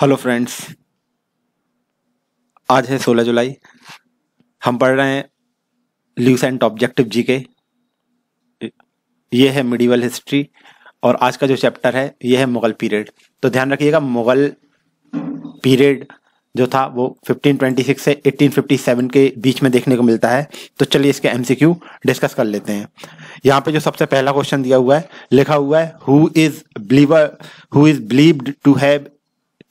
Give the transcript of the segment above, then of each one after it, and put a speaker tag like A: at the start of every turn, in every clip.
A: hello friends आज है 16 जुलाई हम पढ़ रहे हैं ल्यूस एंड ऑब्जेक्टिव जी के ये है मिडिवल हिस्ट्री और आज का जो चैप्टर है ये है मुगल पीरियड तो ध्यान रखिएगा मुगल पीरियड जो था वो 1526 से 1857 के बीच में देखने को मिलता है तो चलिए इसके एमसीक्यू डिस्कस कर लेते हैं यहाँ पे जो सबसे पहला क्वेश्चन दिया हुआ है लिखा हुआ है who is believer who is believed to have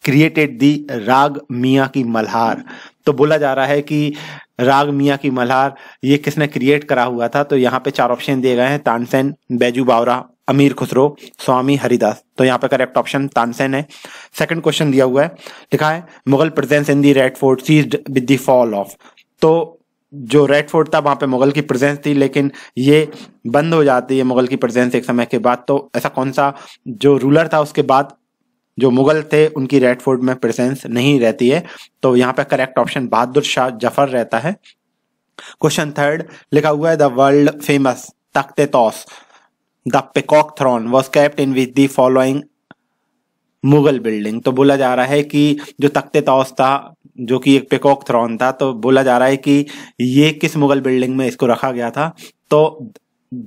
A: created the raga Miyan की मल्हार तो बोला जा रहा है कि राग मियाँ की मल्हार ये किसने क्रिएट करा हुआ था तो यहाँ पे चार ऑप्शन दिए गए हैं तानसेन बैजू बावरा अमीर खुसरो स्वामी हरिदास तो यहाँ पे करेक्ट ऑप्शन तानसेन है सेकंड क्वेश्चन दिया हुआ है लिखा है Mughal presence in the Red Fort ceased with the fall of तो जो रेड फोर्ट था वहां पे मुगल की प्रेजेंस थी लेकिन ये बंद हो जाती है मुगल की प्रेजेंस एक समय के बाद तो ऐसा कौन सा जो रूलर था उसके बाद जो मुगल थे उनकी फोर्ट में प्रेजेंस नहीं रहती है तो यहाँ पे करेक्ट ऑप्शन बहादुर शाह जफर रहता है क्वेश्चन थर्ड लिखा हुआ है the world famous Takhte Taus the peacock throne was kept in with the following Mughal building तो बोला जा रहा है कि जो तख्ते तोस था जो कि एक पिकॉक थ्रॉन था तो बोला जा रहा है कि ये किस मुगल बिल्डिंग में इसको रखा गया था तो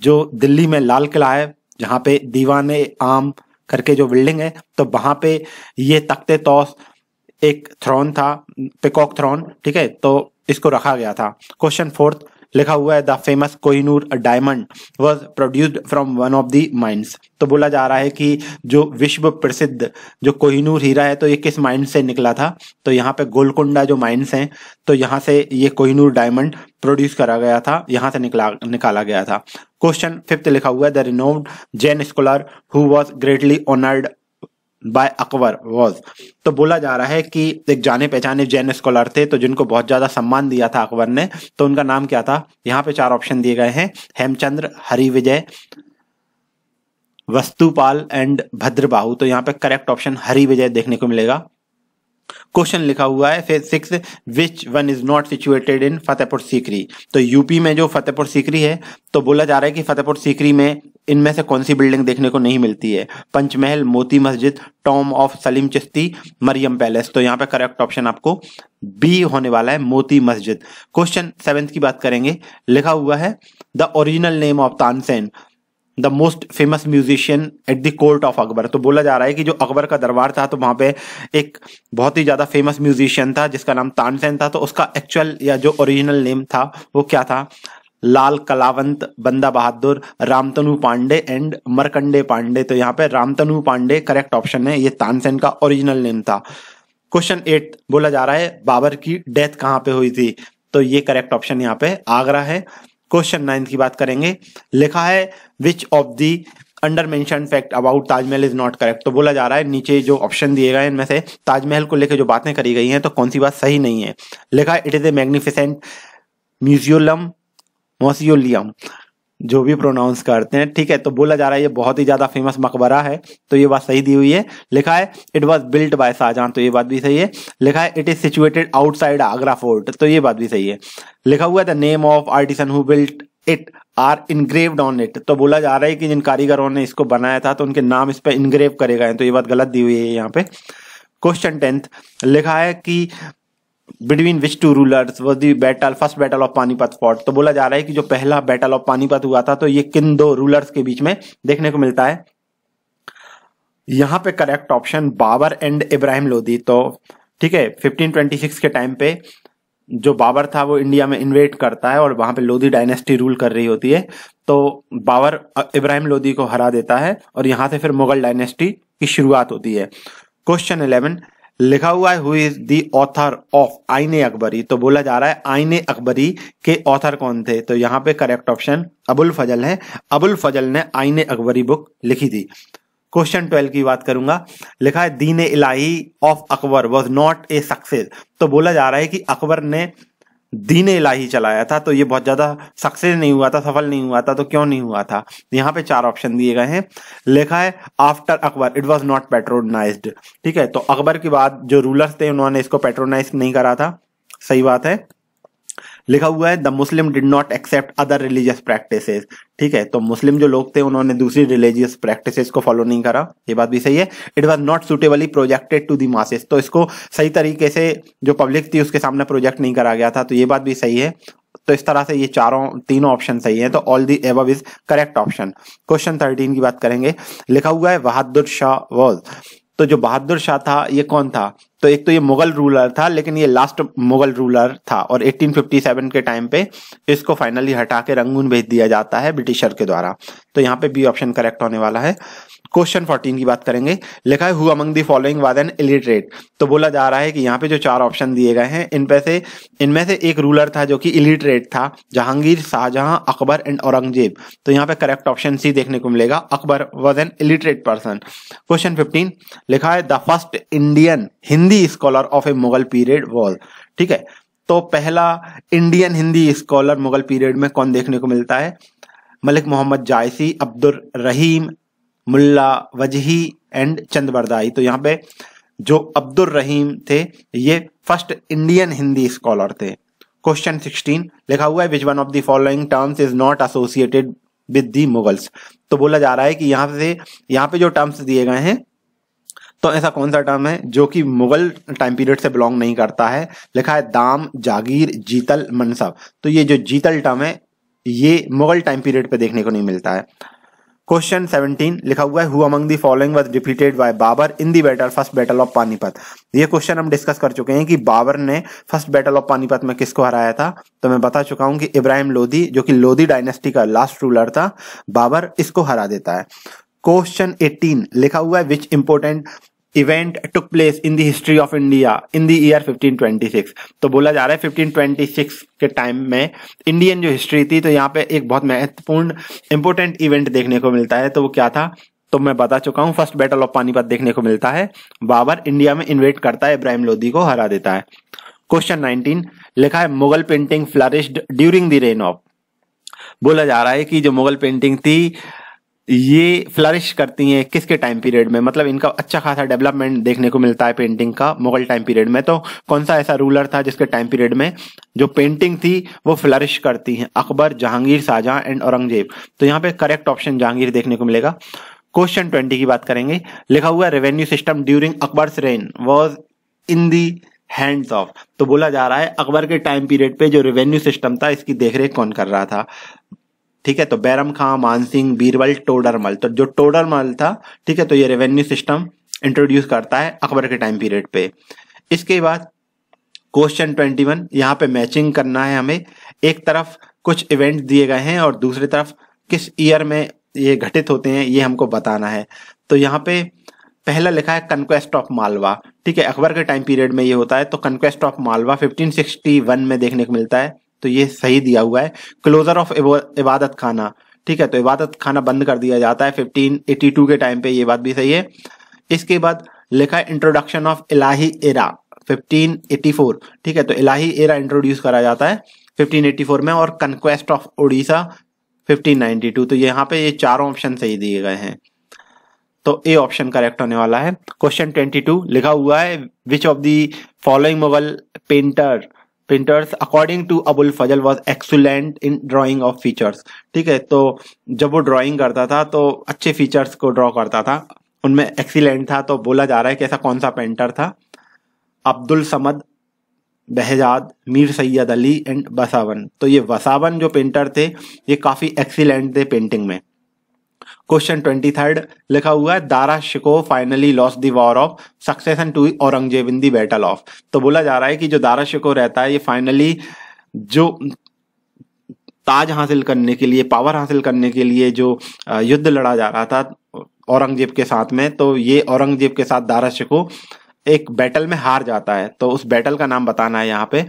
A: जो दिल्ली में लाल किला है जहाँ पे दीवाने आम करके जो बिल्डिंग है तो वहां पे ये तख्ते तोस एक थ्रोन था पिकॉक थ्रोन ठीक है तो इसको रखा गया था क्वेश्चन फोर्थ लिखा हुआ है the famous Kohinoor diamond was produced from one of the mines तो बोला जा रहा है कि जो विश्व प्रसिद्ध जो कोहिनूर हीरा है तो ये किस माइन से निकला था तो यहाँ पे गोलकुंडा जो माइंस हैं तो यहाँ से ये कोहिनूर डायमंड प्रोड्यूस करा गया था यहाँ से निकला निकाला गया था क्वेश्चन फिफ्थ लिखा हुआ है the renowned Jain scholar who was greatly honoured by Akbar was तो बोला जा रहा है कि एक जाने पहचाने जैन स्कॉलर थे तो जिनको बहुत ज्यादा सम्मान दिया था अकबर ने तो उनका नाम क्या था यहाँ पे चार ऑप्शन दिए गए हैं हेमचंद्र हरिविजय वस्तुपाल एंड भद्रबाहु तो यहाँ पे करेक्ट ऑप्शन हरिविजय देखने को मिलेगा क्वेश्चन लिखा हुआ है फिर six which one is not situated in Fatehpur Sikri तो यूपी में जो फतेहपुर सीकरी है तो बोला जा रहा है कि फतेहपुर सीकरी में इनमें से कौन सी बिल्डिंग देखने को नहीं मिलती है Panchmahal Moti Masjid tomb of Salim Chishti Mariyam palace तो यहाँ पे करेक्ट ऑप्शन आपको बी होने वाला है मोती मस्जिद क्वेश्चन सेवेंथ की बात करेंगे लिखा हुआ है the original name of Tansen the most famous musician at the court of Akbar तो बोला जा रहा है कि जो अकबर का दरबार था तो वहां पे एक बहुत ही ज्यादा फेमस म्यूजिशियन था जिसका नाम तानसेन था तो उसका एक्चुअल या जो ओरिजिनल नेम था वो क्या था लाल कलावंत बंदा बहादुर रामतनु पांडे एंड मरकंडे पांडे तो यहाँ पे रामतनु पांडे करेक्ट ऑप्शन है ये तानसेन का ओरिजिनल नेम था क्वेश्चन एट बोला जा रहा है बाबर की डेथ कहाँ पे हुई थी तो ये करेक्ट ऑप्शन यहाँ पे आगरा है क्वेश्चन नाइन्थ की बात करेंगे लिखा है which of the under mention fact about Tajmahal is not correct तो बोला जा रहा है नीचे जो ऑप्शन दिए गए इनमें से ताजमहल को लेकर जो बातें करी गई हैं तो कौन सी बात सही नहीं है लिखा है it is a magnificent museum mausoleum जो भी प्रोनाउंस करते हैं ठीक है तो बोला जा रहा है ये बहुत ही ज्यादा फेमस मकबरा है तो ये बात सही दी हुई है लिखा है it was built by Shahjahan तो ये बात भी सही है लिखा है it is situated outside Agra fort तो ये बात भी सही है लिखा हुआ है the name of artisan who built it are engraved on it तो बोला जा रहा है कि जिन कारीगरों ने इसको बनाया था तो उनके नाम इस पर इनग्रेव करे गए तो ये बात गलत दी हुई है यहाँ पे क्वेश्चन टेंथ लिखा है कि between which two rulers was the battle first battle of Panipat fort तो बोला जा रहा है कि जो पहला बैटल ऑफ पानीपत हुआ था तो ये किन दो रूलर्स के बीच में देखने को मिलता है यहाँ पे correct option Babur and Ibrahim Lodi तो ठीक है 1526 के टाइम पे जो बाबर था वो इंडिया में इन्वेट करता है और वहां पे लोधी डायनेस्टी रूल कर रही होती है तो बाबर इब्राहिम लोदी को हरा देता है और यहाँ से फिर मुगल डायनेस्टी की शुरुआत होती है क्वेश्चन इलेवन लिखा हुआ है who is the author of Aine Akbari तो बोला जा रहा है आईने अकबरी के ऑथर कौन थे तो यहाँ पे करेक्ट ऑप्शन अबुल फजल है अबुल फजल ने आईने अकबरी बुक लिखी थी क्वेश्चन ट्वेल्व की बात करूंगा लिखा है Din Ilahi of Akbar was not a success तो बोला जा रहा है कि अकबर ने दीन इलाही चलाया था तो ये बहुत ज़्यादा सक्सेस नहीं हुआ था सफल नहीं हुआ था तो क्यों नहीं हुआ था यहाँ पे चार ऑप्शन दिए गए हैं लिखा है after Akbar it was not patronise ठीक है तो अकबर के बाद जो रूलर्स थे उन्होंने इसको पेट्रोनाइज नहीं करा था सही बात है लिखा हुआ है the Muslim did not accept other religious practice ठीक है तो मुस्लिम जो लोग थे उन्होंने दूसरी रिलीजियस प्रैक्टिस को फॉलो नहीं करा ये बात भी सही है it was not suitably projected to the masses तो इसको सही तरीके से जो पब्लिक थी उसके सामने प्रोजेक्ट नहीं करा गया था तो ये बात भी सही है तो इस तरह से ये चारों तीनों ऑप्शन सही हैं तो all the above is correct option question thirteen की बात करेंगे लिखा हुआ है बहादुर शाह वॉज तो जो बहादुर शाह था ये कौन था तो एक तो ये मुगल रूलर था लेकिन ये लास्ट मुगल रूलर था और 1857 के टाइम पे इसको फाइनली हटा के रंगून भेज दिया जाता है ब्रिटिशर के द्वारा तो यहाँ पे बी ऑप्शन करेक्ट होने वाला है क्वेश्चन 14 की बात करेंगे लिखा है who among the following was an illiterate तो बोला जा रहा है कि यहाँ पे जो चार ऑप्शन दिए गए हैं इन पे से इनमें से एक रूलर था जो कि इलिटरेट था जहांगीर शाहजहां अकबर एंड औरंगजेब तो यहाँ पे करेक्ट ऑप्शन सी देखने को मिलेगा Akbar was an illiterate person question fifteen लिखा है the first Indian Hindi Hindi scholar of a Mughal period was ठीक है तो पहला Indian Hindi scholar Mughal period में कौन देखने को मिलता है मलिक मोहम्मद जायसी अब्दुल रहीम मुल्ला वजही एंड चंदबरदाई तो यहाँ पे जो अब्दुल रहीम थे ये फर्स्ट इंडियन हिंदी स्कॉलर थे क्वेश्चन सिक्सटीन लिखा हुआ है which one of the following terms is not associated with the Mughals तो बोला जा रहा है कि यहाँ से यहाँ पे जो टर्म्स दिए गए हैं तो ऐसा कौन सा टर्म है जो कि मुगल टाइम पीरियड से बिलोंग नहीं करता है लिखा है दाम जागीर जीतल मनसब तो ये जो जीतल टर्म है ये मुगल टाइम पीरियड पे देखने को नहीं मिलता है क्वेश्चन 17 लिखा हुआ है who among the following was defeated by Babur in the battle first battle of Panipat ये क्वेश्चन हम डिस्कस कर चुके हैं कि बाबर ने फर्स्ट बैटल ऑफ पानीपत में किसको हराया था तो मैं बता चुका हूं कि इब्राहिम लोधी जो कि लोधी डायनेस्टी का लास्ट रूलर था बाबर इसको हरा देता है क्वेश्चन 18 लिखा हुआ है which important event took place in the history of India in the year 1526 तो बोला जा रहा है 1526 के टाइम में इंडियन जो हिस्ट्री थी तो यहाँ पे एक बहुत महत्वपूर्ण इंपॉर्टेंट इवेंट देखने को मिलता है तो वो क्या था तो मैं बता चुका हूँ फर्स्ट बैटल ऑफ पानीपत देखने को मिलता है बाबर इंडिया में इन्वेट करता है इब्राहिम लोधी को हरा देता है क्वेश्चन 19 लिखा है Mughal painting flourished during the reign of बोला जा रहा है कि जो मुगल पेंटिंग थी ये फ्लरिश करती हैं किसके टाइम पीरियड में मतलब इनका अच्छा खासा डेवलपमेंट देखने को मिलता है पेंटिंग का मुगल टाइम पीरियड में तो कौन सा ऐसा रूलर था जिसके टाइम पीरियड में जो पेंटिंग थी वो फ्लरिश करती हैं अकबर जहांगीर शाहजहां एंड औरंगजेब तो यहाँ पे करेक्ट ऑप्शन जहांगीर देखने को मिलेगा क्वेश्चन ट्वेंटी की बात करेंगे लिखा हुआ revenue system during Akbar reign was in the hands of तो बोला जा रहा है अकबर के टाइम पीरियड पे जो रेवेन्यू सिस्टम था इसकी देखरेख कौन कर रहा था ठीक है तो बैरम खां मानसिंह बीरबल टोडरमल तो जो टोडरमल था ठीक है तो ये रेवेन्यू सिस्टम इंट्रोड्यूस करता है अकबर के टाइम पीरियड पे इसके बाद क्वेश्चन ट्वेंटी वन यहाँ पे मैचिंग करना है हमें एक तरफ कुछ इवेंट दिए गए हैं और दूसरी तरफ किस ईयर में ये घटित होते हैं ये हमको बताना है तो यहाँ पे पहला लिखा है कन्क्वेस्ट ऑफ मालवा ठीक है अकबर के टाइम पीरियड में ये होता है तो कन्क्वेस्ट ऑफ मालवा 1561 में देखने को मिलता है तो ये सही दिया हुआ है क्लोजर ऑफ इबादत खाना ठीक है तो इबादत खाना बंद कर दिया जाता है फिफ्टीन एटी टू के टाइम पे ये बात भी सही है इसके बाद लिखा है इंट्रोडक्शन ऑफ इलाही एरा 1584 ठीक है तो इलाही एरा इंट्रोड्यूस करा जाता है 1584 में और कन्क्वेस्ट ऑफ उड़ीसा 1592 तो यहाँ पे ये चारों ऑप्शन सही दिए गए हैं तो ए ऑप्शन करेक्ट होने वाला है क्वेश्चन 22 लिखा हुआ है which of the following Mughal painter printers according to Abul Fazl was excellent in drawing of features ठीक है तो जब वो ड्राॅइंग करता था तो अच्छे फीचर्स को ड्रॉ करता था उनमें एक्सीलेंट था तो बोला जा रहा है कि ऐसा कौन सा पेंटर था अब्दुल समद बहजाद मीर सैयद अली एंड बसावन तो ये बसावन जो पेंटर थे ये काफ़ी एक्सीलेंट थे पेंटिंग में क्वेश्चन ट्वेंटी थर्ड लिखा हुआ है Dara Shikoh finally loss the war of succession to Aurangzeb in the battle of तो बोला जा रहा है कि जो दारा शिको रहता है ये फाइनली जो ताज हासिल करने के लिए पावर हासिल करने के लिए जो युद्ध लड़ा जा रहा था औरंगजेब के साथ में तो ये औरंगजेब के साथ दारा शिको एक बैटल में हार जाता है तो उस बैटल का नाम बताना है यहाँ पे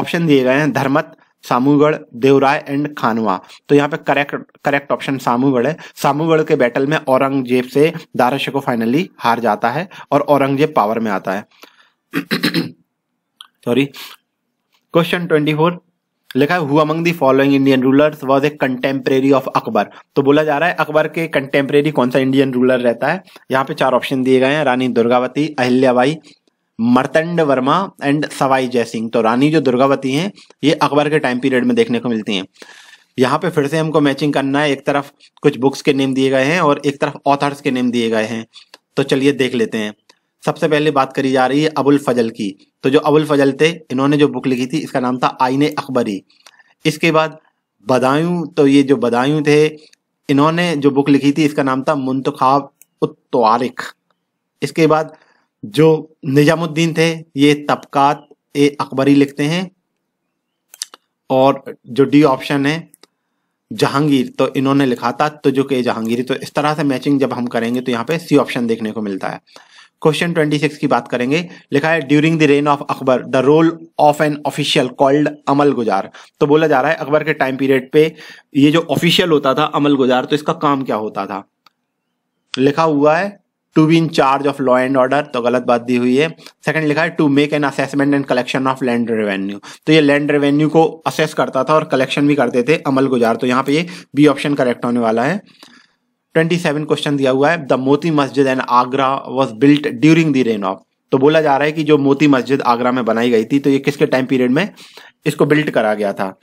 A: ऑप्शन दिए गए हैं धर्मत सामूगढ़ देवराय एंड खानवा तो यहाँ पे करेक्ट करेक्ट ऑप्शन सामूगढ़ है सामूगढ़ के बैटल में औरंगजेब से दारश को फाइनली हार जाता है और औरंगजेब पावर में आता है सॉरी क्वेश्चन ट्वेंटी फोर लिखा है हुआ among the following Indian rulers was a contemporary of Akbar तो बोला जा रहा है अकबर के कंटेम्प्रेरी कौन सा इंडियन रूलर रहता है यहाँ पे चार ऑप्शन दिए गए हैं रानी दुर्गावती अहिल्याबाई मर्तंड वर्मा एंड सवाई जयसिंह तो रानी जो दुर्गावती हैं ये अकबर के टाइम पीरियड में देखने को मिलती हैं यहाँ पे फिर से हमको मैचिंग करना है एक तरफ कुछ बुक्स के नेम दिए गए हैं और एक तरफ ऑथर्स के नेम दिए गए हैं तो चलिए देख लेते हैं सबसे पहले बात करी जा रही है अबुल फजल की तो जो अबुल फजल थे इन्होंने जो बुक लिखी थी इसका नाम था आईने अकबरी इसके बाद बदायूं तो ये जो बदायूं थे इन्होंने जो बुक लिखी थी इसका नाम था मुंतखाब उत्तारिक इसके बाद जो निजामुद्दीन थे ये तबकात ए अकबरी लिखते हैं और जो डी ऑप्शन है जहांगीर तो इन्होंने लिखा था तो जो के जहांगीर तो इस तरह से मैचिंग जब हम करेंगे तो यहाँ पे सी ऑप्शन देखने को मिलता है क्वेश्चन 26 की बात करेंगे लिखा है during the reign of Akbar the role of an official called Amalguzar तो बोला जा रहा है अकबर के टाइम पीरियड पे ये जो ऑफिशियल होता था अमल गुजार तो इसका काम क्या होता था लिखा हुआ है to be in charge of law and order तो गलत बात दी हुई है सेकंड लिखा है to make an assessment and collection of land revenue तो ये लैंड रेवेन्यू को असेस करता था और कलेक्शन भी करते थे अमल गुजार तो यहाँ पे ये बी ऑप्शन करेक्ट होने वाला है ट्वेंटी सेवन क्वेश्चन दिया हुआ है the Moti Masjid and Agra was built during the reign of तो बोला जा रहा है कि जो मोती मस्जिद आगरा में बनाई गई थी तो ये किसके टाइम पीरियड में इसको बिल्ट करा गया था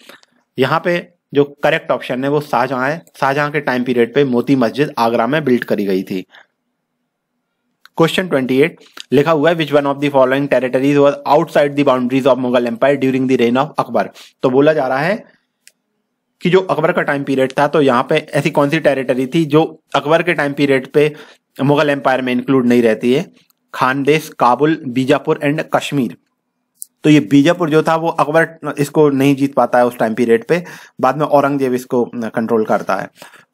A: यहाँ पे जो करेक्ट ऑप्शन है वो शाहजहां है शाहजहां के टाइम पीरियड पे मोती मस्जिद आगरा में बिल्ट करी गई थी क्वेश्चन 28 लिखा हुआ है which one of the following territories was outside the boundaries of Mughal empire during the reign of Akbar तो बोला जा रहा है कि जो अकबर का टाइम पीरियड था तो यहाँ पे ऐसी कौन सी टेरिटरी थी जो अकबर के टाइम पीरियड पे मुगल एम्पायर में इंक्लूड नहीं रहती है खानदेश काबुल बीजापुर एंड कश्मीर तो ये बीजापुर जो था वो अकबर इसको नहीं जीत पाता है उस टाइम पीरियड पे बाद में औरंगजेब इसको कंट्रोल करता है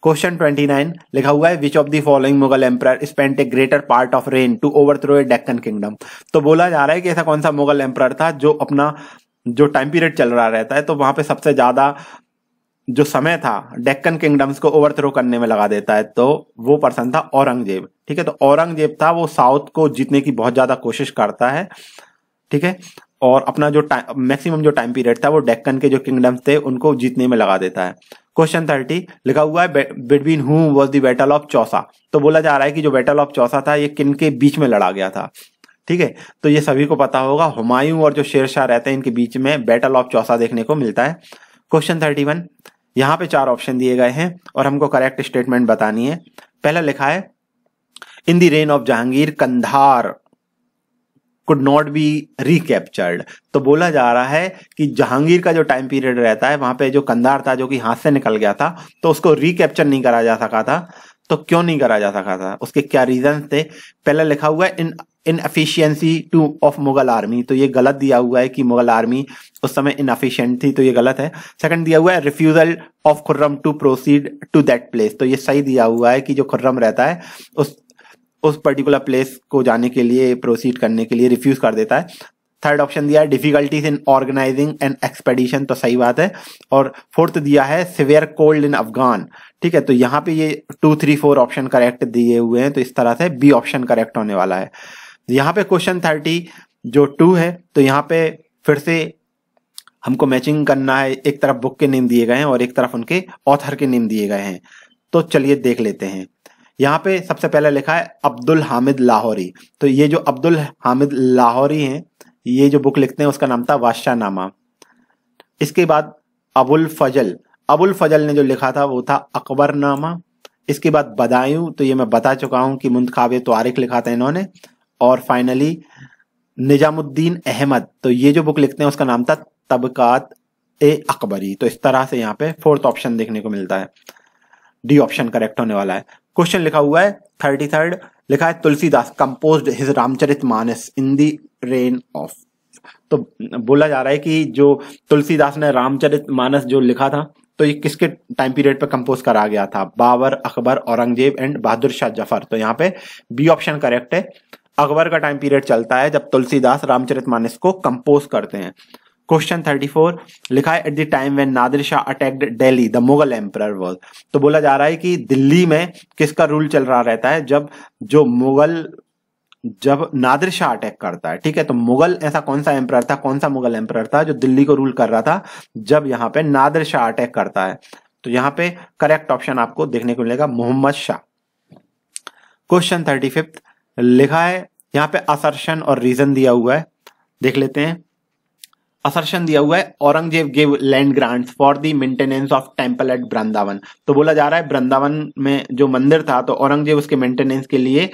A: क्वेश्चन 29 लिखा हुआ है which of the following Mughal empire spent a greater part of reign to overthrow a Deccan kingdom तो बोला जा रहा है कि ऐसा कौन सा मुगल एम्पायर था जो अपना जो टाइम पीरियड चल रहा रहता है तो वहां पे सबसे ज्यादा जो समय था डेक्कन किंगडम्स को ओवर थ्रो करने में लगा देता है तो वो पर्सन था औरंगजेब ठीक है तो औरंगजेब था वो साउथ को जीतने की बहुत ज्यादा कोशिश करता है ठीक है और अपना जो टाइम मैक्सिमम जो टाइम पीरियड था वो डेक्कन के जो किंगडम्स थे उनको जीतने में लगा देता है क्वेश्चन थर्टी लिखा हुआ है between who was the battle of Chausa तो बोला जा रहा है कि जो बैटल ऑफ चौसा था ये किन के बीच में लड़ा गया था ठीक है तो ये सभी को पता होगा हुमायूं और जो शेरशाह रहते हैं इनके बीच में बैटल ऑफ चौसा देखने को मिलता है क्वेश्चन थर्टी वन यहाँ पे चार ऑप्शन दिए गए हैं और हमको करेक्ट स्टेटमेंट बतानी है पहला लिखा है in the reign of Jahangir Kandahar could not be recaptured तो बोला जा रहा है कि जहांगीर का जो टाइम पीरियड रहता है वहां पे जो कंधार था जो कि हाथ से निकल गया था तो उसको रिकैप्चर नहीं करा जा सका था तो क्यों नहीं करा जा सका था उसके क्या रीजन थे पहले लिखा हुआ है inefficiency to of Mughal army तो ये गलत दिया हुआ है कि मुगल आर्मी उस समय इनअफिशियंट थी तो ये गलत है सेकंड दिया हुआ है refusal of Khurram to proceed to that place तो ये सही दिया हुआ है कि जो खुर्रम रहता है उस उस पर्टिकुलर प्लेस को जाने के लिए प्रोसीड करने के लिए रिफ्यूज कर देता है थर्ड ऑप्शन दिया है difficulties in organising and expedition तो सही बात है और फोर्थ दिया है सिवियर कोल्ड इन अफगान ठीक है तो यहाँ पे ये two three four option correct दिए हुए हैं तो इस तरह से बी ऑप्शन करेक्ट होने वाला है यहाँ पे क्वेश्चन थर्टी जो टू है तो यहाँ पे फिर से हमको मैचिंग करना है एक तरफ बुक के नेम दिए गए हैं और एक तरफ उनके ऑथर के नेम दिए गए हैं तो चलिए देख लेते हैं यहाँ पे सबसे पहले लिखा है अब्दुल हामिद लाहौरी तो ये जो अब्दुल हामिद लाहौरी हैं ये जो बुक लिखते हैं उसका नाम था वाशानामा इसके बाद अबुल फजल अबुल फजल ने जो लिखा था वो था अकबरनामा इसके बाद बदायूं तो ये मैं बता चुका हूं कि मुंतखावे तारिक लिखा था इन्होंने और फाइनली निजामुद्दीन अहमद तो ये जो बुक लिखते हैं उसका नाम था तबकात ए अकबरी तो इस तरह से यहाँ पे फोर्थ ऑप्शन देखने को मिलता है डी ऑप्शन करेक्ट होने वाला है क्वेश्चन लिखा हुआ है थर्टी थर्ड लिखा है Tulsidas compose his Ramcharitmanas in the reign of तो बोला जा रहा है कि जो तुलसीदास ने रामचरित मानस जो लिखा था तो ये किसके टाइम पीरियड पर कंपोज करा गया था बाबर अकबर औरंगजेब एंड बहादुर शाह जफर तो यहाँ पे बी ऑप्शन करेक्ट है अकबर का टाइम पीरियड चलता है जब तुलसीदास रामचरित मानस को कंपोज करते हैं क्वेश्चन 34 लिखा है at the time when Nadir Shah attacked Delhi the Mughal emperor was तो बोला जा रहा है कि दिल्ली में किसका रूल चल रहा रहता है जब जो मुगल जब नादिर शाह अटैक करता है ठीक है तो मुगल ऐसा कौन सा एम्पर था कौन सा मुगल एम्पर था जो दिल्ली को रूल कर रहा था जब यहाँ पे नादिर शाह अटैक करता है तो यहाँ पे करेक्ट ऑप्शन आपको देखने को मिलेगा Muhammad Shah question thirty fifth लिखा है यहाँ पे असर्शन और रीजन दिया हुआ है देख लेते हैं असर्शन दिया हुआ है Aurangzeb give land grants for the maintenance of temple at Vrindavan तो बोला जा रहा है वृंदावन में जो मंदिर था तो औरंगजेब उसके मेंटेनेंस के लिए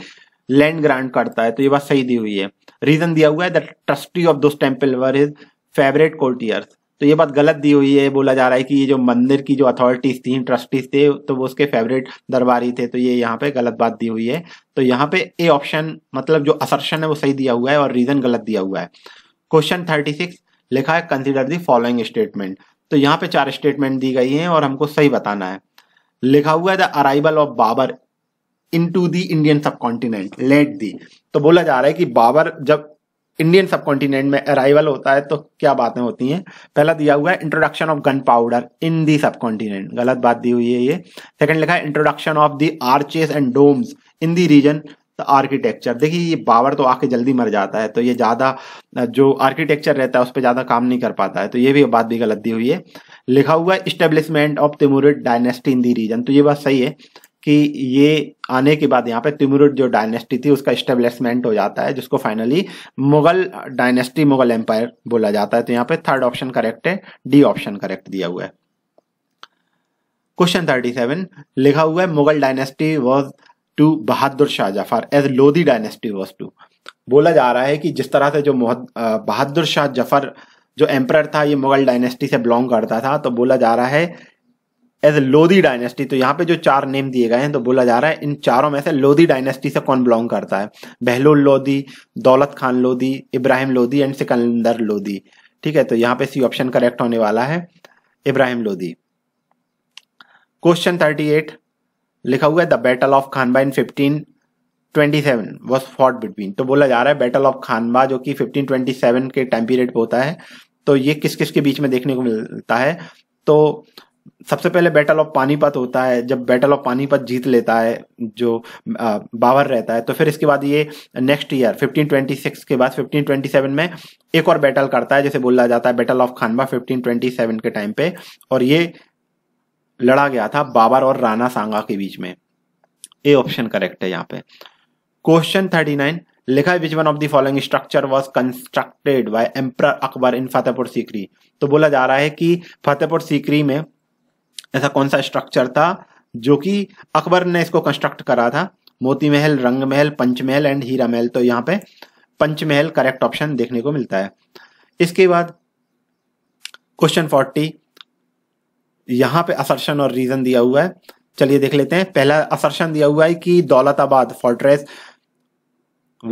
A: लैंड ग्रांट करता है तो ये बात सही दी हुई है रीजन दिया हुआ है the trustee of those temple were his favourite courtiers तो ये बात गलत दी हुई है बोला जा रहा है कि ये जो मंदिर की जो अथॉरिटीज थी ट्रस्टीज थे तो वो उसके फेवरेट दरबारी थे तो ये यहाँ पे गलत बात दी हुई है तो यहाँ पे ए ऑप्शन मतलब जो असर्शन है वो सही दिया हुआ है और रीजन गलत दिया हुआ है क्वेश्चन थर्टी सिक्स लिखा है कंसिडर दी फॉलोइंग स्टेटमेंट तो यहाँ पे चार स्टेटमेंट दी गई हैं और हमको सही बताना है लिखा हुआ है the arrival of Babur into the Indian subcontinent led the तो बोला जा रहा है कि बाबर जब इंडियन सब कॉन्टिनेंट में अराइवल होता है तो क्या बातें होती हैं पहला दिया हुआ है introduction of gunpowder in the subcontinent गलत बात दी हुई है ये सेकंड लिखा है introduction of the arches and domes in the region architecture देखिए ये बावर तो आके जल्दी मर जाता है तो ये ज़्यादा जो आर्किटेक्चर रहता है उस पर ज़्यादा काम नहीं कर पाता है तो ये भी बात भी गलत दी हुई है लिखा हुआ है establishment of Timurid dynasty in the region तो ये बात सही है कि ये आने के बाद यहाँ पे तिमुरिड जो डायनेस्टी थी उसका इस्टेब्लिशमेंट हो जाता है जिसको finally Mughal dynasty Mughal empire बोला जाता है तो यहाँ पे थर्ड ऑप्शन करेक्ट है डी ऑप्शन करेक्ट दिया हुआ है क्वेश्चन थर्टी सेवन लिखा हुआ है Mughal dynasty was to Bahadur Shah Zafar as Lodhi dynasty was to बोला जा रहा है कि जिस तरह से जो बहादुर शाह जफर जो एम्प्रायर था ये मुगल डायनेस्टी से बिलोंग करता था तो बोला जा रहा है एज लोधी डायनेस्टी तो यहाँ पे जो चार नेम दिए गए हैं तो बोला जा रहा है इन चारों में से लोधी डायनेस्टी से कौन बिलोंग करता है बहलोल लोधी दौलत खान लोधी इब्राहिम लोधी एंड सिकंदर लोधी ठीक है तो यहाँ पे सी ऑप्शन करेक्ट होने वाला है Ibrahim Lodhi question thirty eight लिखा हुआ है the battle of Khanwa in fifteen twenty seven was fought between तो बोला जा रहा है बैटल ऑफ खानबा जो कि फिफ्टीन ट्वेंटी सेवन के टाइम पीरियड पे होता है तो ये किस किस के बीच में देखने को मिलता है तो सबसे पहले बैटल ऑफ पानीपत होता है जब बैटल ऑफ पानीपत जीत लेता है जो बाबर रहता है तो फिर इसके बाद ये नेक्स्ट ईयर 1526 के बाद 1527 में एक और बैटल करता है जैसे बोला जाता है बैटल ऑफ खानबा 1527 के टाइम पे और ये लड़ा गया था बाबर और राणा सांगा के बीच में ए ऑप्शन करेक्ट है यहाँ पे क्वेश्चन थर्टी नाइन लिखा है which one of the following structure was constructed by emperor Akbar in Fatehpur Sikri तो बोला जा रहा है कि फतेहपुर सीकरी में ऐसा कौन सा स्ट्रक्चर था जो कि अकबर ने इसको कंस्ट्रक्ट करा था मोती महल रंग महल पंचमहल एंड हीरा महल तो यहाँ पे पंचमहल करेक्ट ऑप्शन देखने को मिलता है इसके बाद क्वेश्चन फोर्टी यहाँ पे असर्शन और रीजन दिया हुआ है चलिए देख लेते हैं पहला असर्शन दिया हुआ है कि Daulatabad fortress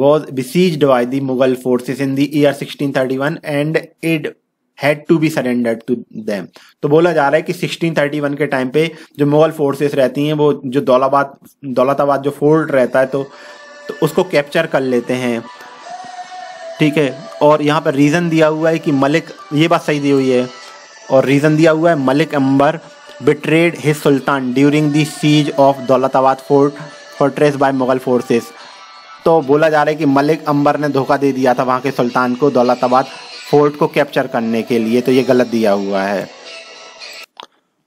A: was besieged by the Mughal forces in the year 1631 and it had to be surrendered to them तो बोला जा रहा है कि 1631 के टाइम पे जो मुगल फोर्सेस रहती हैं वो जो दौलाबाद दौलताबाद जो फोर्ट रहता है तो, तो उसको कैप्चर कर लेते हैं ठीक है और यहाँ पर रीज़न दिया हुआ है कि मलिक ये बात सही दी हुई है और रीज़न दिया हुआ है Malik Ambar betrayed his sultan during the siege of Daulatabad fort fortress by Mughal forces तो बोला जा रहा है कि मलिक अंबर ने धोखा दे दिया था वहाँ के सुल्तान को दौलताबाद फोर्ट को कैप्चर करने के लिए तो ये गलत दिया हुआ है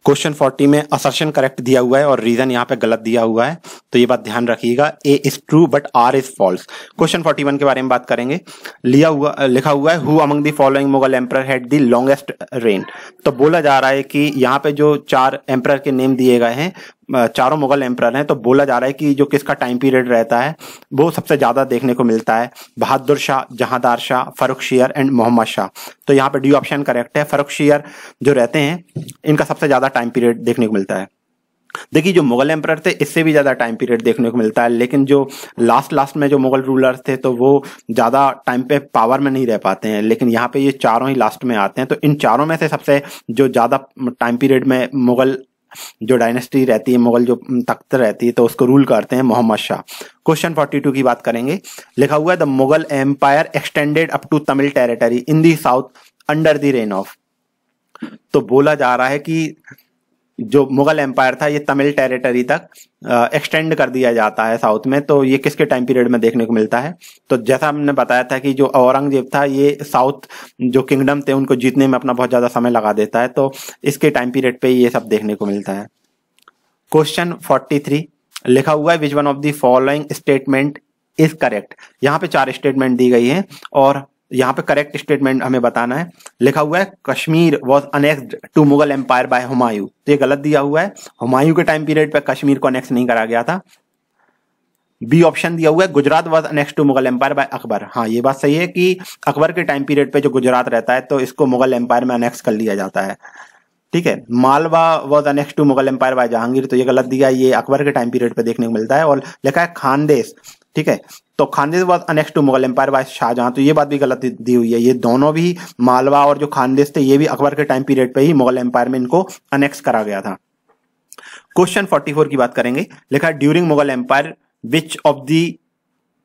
A: क्वेश्चन फोर्टी में असर्शन करेक्ट दिया हुआ है और रीजन यहाँ पे गलत दिया हुआ है तो ये बात ध्यान रखिएगा A is true but R is false question forty one के बारे में बात करेंगे लिया हुआ लिखा हुआ है who among the following Mughal emperor had the longest reign तो बोला जा रहा है कि यहाँ पे जो चार एम्पर के नेम दिए गए हैं चारों मुगल एम्प्रर हैं तो बोला जा रहा है कि जो किसका टाइम पीरियड रहता है वो सबसे ज़्यादा देखने को मिलता है बहादुर शाह जहादार शाह फरुख शेयर एंड मोहम्मद शाह तो यहाँ पर डी ऑप्शन करेक्ट है फरुख शेयर जो रहते हैं इनका सबसे ज़्यादा टाइम पीरियड देखने को मिलता है देखिए जो मुगल एम्पर थे इससे भी ज़्यादा टाइम पीरियड देखने को मिलता है लेकिन जो लास्ट लास्ट में जो मुगल रूलर्स थे तो वो ज़्यादा टाइम पे पावर में नहीं रह पाते हैं लेकिन यहाँ पे ये चारों ही लास्ट में आते हैं तो इन चारों में से सबसे जो ज़्यादा टाइम पीरियड में मुगल जो डायनेस्टी रहती है मुगल जो तख्त रहती है तो उसको रूल करते हैं Mohammad Shah question forty two की बात करेंगे लिखा हुआ है the Mughal empire extended up to Tamil territory in the south under the reign of तो बोला जा रहा है कि जो मुगल एम्पायर था ये तमिल टेरिटरी तक एक्सटेंड कर दिया जाता है साउथ में तो ये किसके टाइम पीरियड में देखने को मिलता है तो जैसा हमने बताया था कि जो औरंगजेब था ये साउथ जो किंगडम थे उनको जीतने में अपना बहुत ज़्यादा समय लगा देता है तो इसके टाइम पीरियड पे ये सब देखने को मिलता है क्वेश्चन फोर्टी थ्री लिखा हुआ है which one of the following statement is correct यहाँ पे चार स्टेटमेंट दी गई है और यहाँ पे करेक्ट स्टेटमेंट हमें बताना है लिखा हुआ है Kashmir was annexed to Mughal empire by Humayun तो ये गलत दिया हुआ है हुमायूं के टाइम पीरियड पे कश्मीर को अनेक्स नहीं करा गया था बी ऑप्शन दिया हुआ है Gujarat was annex to Mughal empire by Akbar हाँ ये बात सही है कि अकबर के टाइम पीरियड पे जो गुजरात रहता है तो इसको मुगल एम्पायर में अनेक्स कर लिया जाता है ठीक है Malwa was annex to Mughal empire by Jahangir तो ये गलत दिया ये अकबर के टाइम पीरियड पे देखने को मिलता है और लिखा है खानदेश ठीक है तो खानदेश बाद to Mughal empire by Shahjahan तो ये बात भी गलत दी हुई है ये दोनों भी मालवा और जो खानदेश थे ये भी अकबर के टाइम पीरियड पे ही मुगल एम्पायर में इनको अनेक्स करा गया था क्वेश्चन 44 की बात करेंगे लिखा during Mughal empire which of the